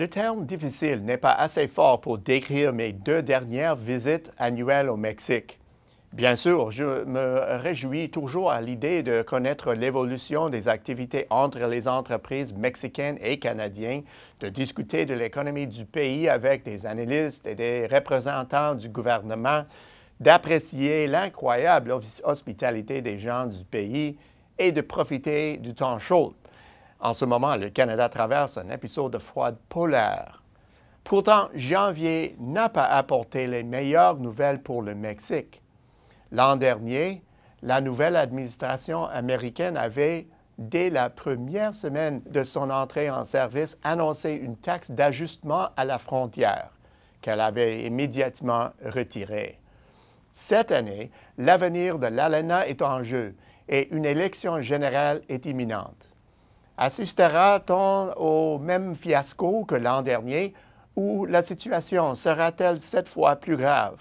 Le terme difficile n'est pas assez fort pour décrire mes deux dernières visites annuelles au Mexique. Bien sûr, je me réjouis toujours à l'idée de connaître l'évolution des activités entre les entreprises mexicaines et canadiennes, de discuter de l'économie du pays avec des analystes et des représentants du gouvernement, d'apprécier l'incroyable hospitalité des gens du pays et de profiter du temps chaud. En ce moment, le Canada traverse un épisode de froide polaire. Pourtant, janvier n'a pas apporté les meilleures nouvelles pour le Mexique. L'an dernier, la nouvelle administration américaine avait, dès la première semaine de son entrée en service, annoncé une taxe d'ajustement à la frontière, qu'elle avait immédiatement retirée. Cette année, l'avenir de l'ALENA est en jeu et une élection générale est imminente. Assistera-t-on au même fiasco que l'an dernier ou la situation sera-t-elle cette fois plus grave?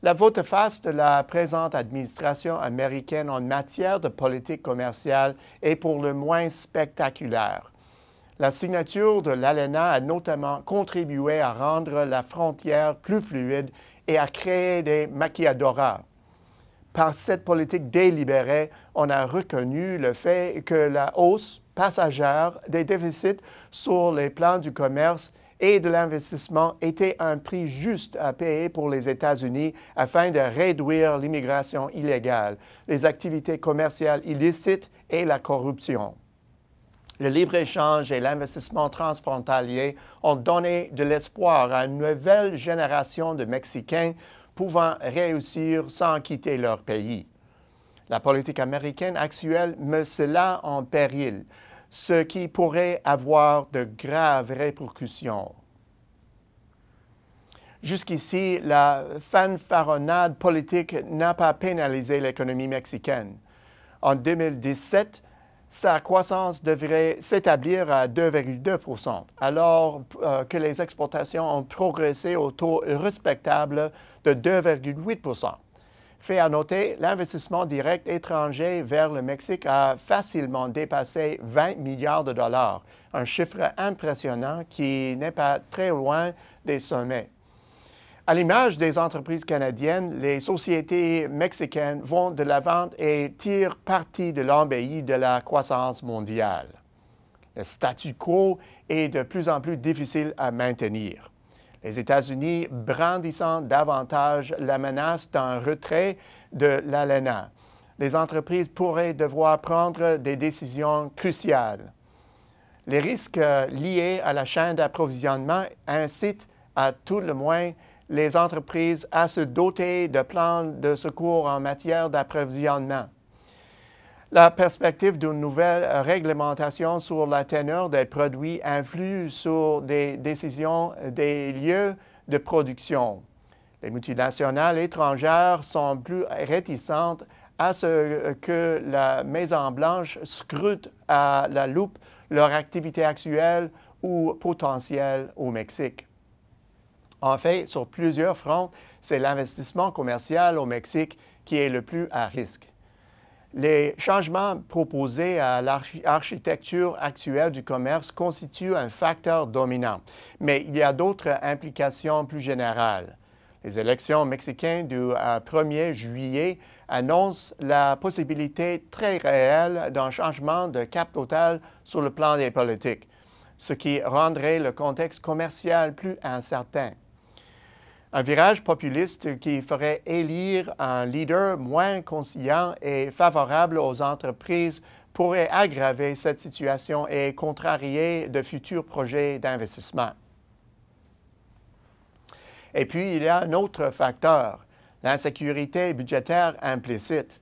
La vote face de la présente administration américaine en matière de politique commerciale est pour le moins spectaculaire. La signature de l'ALENA a notamment contribué à rendre la frontière plus fluide et à créer des maquilladoras par cette politique délibérée, on a reconnu le fait que la hausse passagère des déficits sur les plans du commerce et de l'investissement était un prix juste à payer pour les États-Unis afin de réduire l'immigration illégale, les activités commerciales illicites et la corruption. Le libre-échange et l'investissement transfrontalier ont donné de l'espoir à une nouvelle génération de Mexicains pouvant réussir sans quitter leur pays. La politique américaine actuelle met cela en péril, ce qui pourrait avoir de graves répercussions. Jusqu'ici, la fanfaronnade politique n'a pas pénalisé l'économie mexicaine. En 2017, sa croissance devrait s'établir à 2,2 alors euh, que les exportations ont progressé au taux respectable de 2,8 Fait à noter, l'investissement direct étranger vers le Mexique a facilement dépassé 20 milliards de dollars, un chiffre impressionnant qui n'est pas très loin des sommets. À l'image des entreprises canadiennes, les sociétés mexicaines vont de la vente et tirent parti de l'embellie de la croissance mondiale. Le statu quo est de plus en plus difficile à maintenir. Les États-Unis brandissant davantage la menace d'un retrait de l'ALENA. Les entreprises pourraient devoir prendre des décisions cruciales. Les risques liés à la chaîne d'approvisionnement incitent à tout le moins les entreprises à se doter de plans de secours en matière d'approvisionnement. La perspective d'une nouvelle réglementation sur la teneur des produits influe sur des décisions des lieux de production. Les multinationales étrangères sont plus réticentes à ce que la Maison-Blanche scrute à la loupe leur activité actuelle ou potentielle au Mexique. En fait, sur plusieurs fronts, c'est l'investissement commercial au Mexique qui est le plus à risque. Les changements proposés à l'architecture actuelle du commerce constituent un facteur dominant, mais il y a d'autres implications plus générales. Les élections mexicaines du 1er juillet annoncent la possibilité très réelle d'un changement de cap total sur le plan des politiques, ce qui rendrait le contexte commercial plus incertain un virage populiste qui ferait élire un leader moins conciliant et favorable aux entreprises pourrait aggraver cette situation et contrarier de futurs projets d'investissement. Et puis, il y a un autre facteur, l'insécurité budgétaire implicite.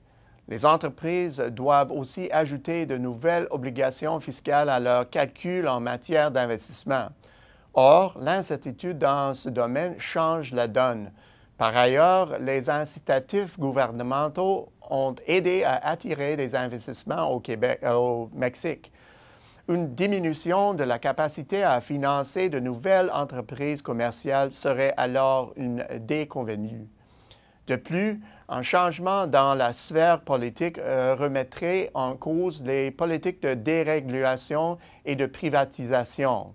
Les entreprises doivent aussi ajouter de nouvelles obligations fiscales à leurs calculs en matière d'investissement. Or, l'incertitude dans ce domaine change la donne. Par ailleurs, les incitatifs gouvernementaux ont aidé à attirer des investissements au, Québec, euh, au Mexique. Une diminution de la capacité à financer de nouvelles entreprises commerciales serait alors une déconvenue. De plus, un changement dans la sphère politique euh, remettrait en cause les politiques de dérégulation et de privatisation.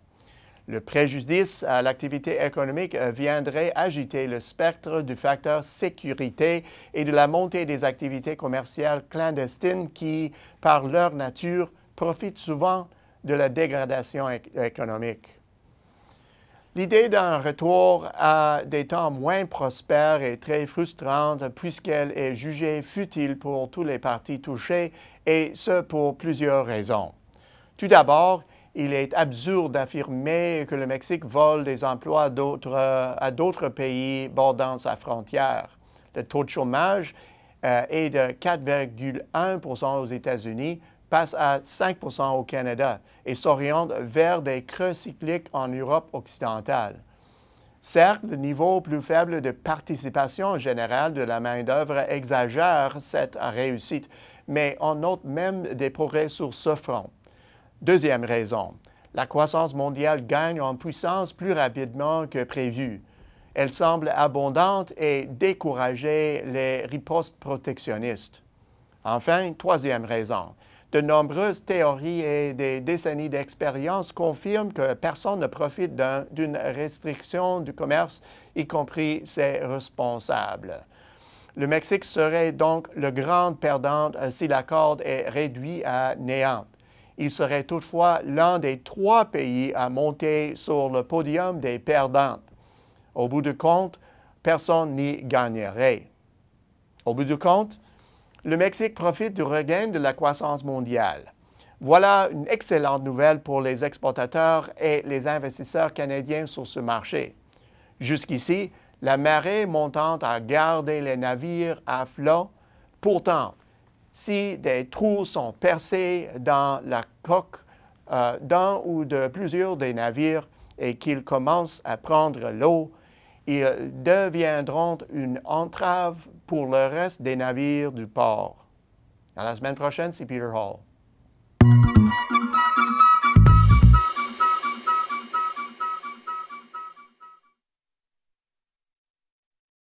Le préjudice à l'activité économique euh, viendrait agiter le spectre du facteur sécurité et de la montée des activités commerciales clandestines qui, par leur nature, profitent souvent de la dégradation économique. L'idée d'un retour à des temps moins prospères est très frustrante puisqu'elle est jugée futile pour tous les parties touchées et ce pour plusieurs raisons. Tout d'abord, il est absurde d'affirmer que le Mexique vole des emplois euh, à d'autres pays bordant sa frontière. Le taux de chômage euh, est de 4,1 aux États-Unis, passe à 5 au Canada et s'oriente vers des creux cycliques en Europe occidentale. Certes, le niveau plus faible de participation générale de la main-d'œuvre exagère cette réussite, mais on note même des progrès sur ce front. Deuxième raison, la croissance mondiale gagne en puissance plus rapidement que prévu. Elle semble abondante et décourager les ripostes protectionnistes. Enfin, troisième raison, de nombreuses théories et des décennies d'expérience confirment que personne ne profite d'une restriction du commerce, y compris ses responsables. Le Mexique serait donc le grand perdant euh, si l'accord est réduit à néant il serait toutefois l'un des trois pays à monter sur le podium des perdantes. Au bout du compte, personne n'y gagnerait. Au bout du compte, le Mexique profite du regain de la croissance mondiale. Voilà une excellente nouvelle pour les exportateurs et les investisseurs canadiens sur ce marché. Jusqu'ici, la marée montante a gardé les navires à flot. Pourtant, si des trous sont percés dans la coque euh, d'un ou de plusieurs des navires et qu'ils commencent à prendre l'eau, ils deviendront une entrave pour le reste des navires du port. À la semaine prochaine, c'est Peter Hall.